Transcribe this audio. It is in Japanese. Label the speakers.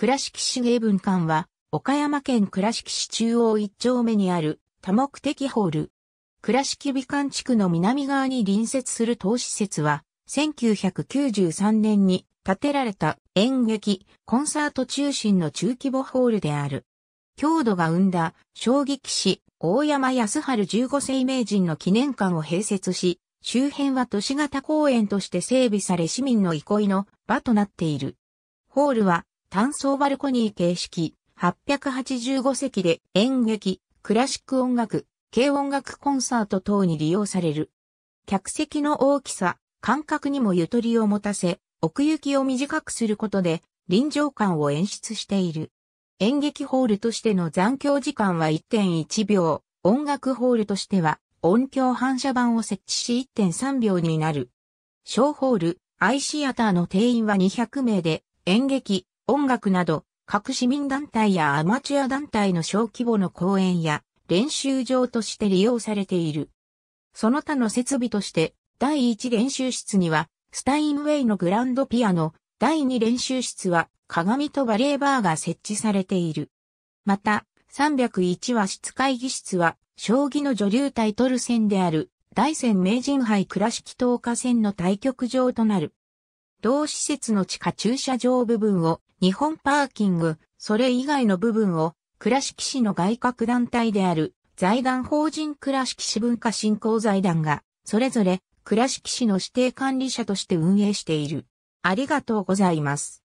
Speaker 1: 倉敷市芸文館は、岡山県倉敷市中央一丁
Speaker 2: 目にある多目的ホール。倉敷美観地区の南側に隣接する当施設は、1993年に建てられた演劇、コンサート中心の中規模ホールである。郷土が生んだ将撃棋士、大山康春15世名人の記念館を併設し、周辺は都市型公園として整備され市民の憩いの場となっている。ホールは単層バルコニー形式、885席で演劇、クラシック音楽、軽音楽コンサート等に利用される。客席の大きさ、間隔にもゆとりを持たせ、奥行きを短くすることで、臨場感を演出している。演劇ホールとしての残響時間は1.1秒、音楽ホールとしては音響反射板を設置し1.3秒になる。小ホール、アイシアターの定員は200名で、演劇、音楽など、各市民団体やアマチュア団体の小規模の公演や練習場として利用されている。その他の設備として、第1練習室には、スタインウェイのグランドピアノ、第2練習室は、鏡とバレーバーが設置されている。また、301話室会議室は、将棋の女流タイトル戦である、大戦名人杯倉敷東下戦の対局場となる。同施設の地下駐車場部分を日本パーキング、それ以外の部分を、倉敷市の外郭団体である、財団法人倉敷市文化振興財団が、それぞれ倉敷
Speaker 1: 市の指定管理者として運営している。ありがとうございます。